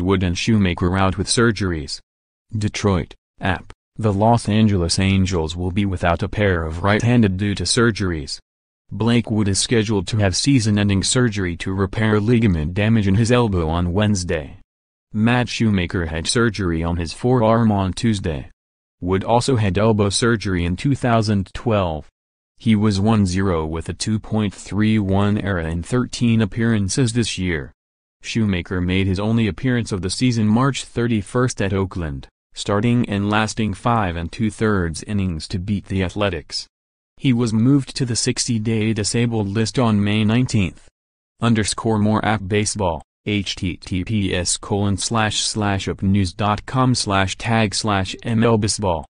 doctors and shoemaker out with surgeries. Detroit, App. The Los Angeles Angels will be without a pair of right-handed due to surgeries. Blake Wood is scheduled to have season-ending surgery to repair ligament damage in his elbow on Wednesday. Matt Shoemaker had surgery on his forearm on Tuesday. Wood also had elbow surgery in 2012. He was 1-0 with a 2.31 era in 13 appearances this year. Shoemaker made his only appearance of the season March 31 at Oakland, starting and lasting five and two-thirds innings to beat the Athletics. He was moved to the 60-day disabled list on May 19. Underscore more app baseball, https colon slash slash upnews.com slash tag slash mlbaseball.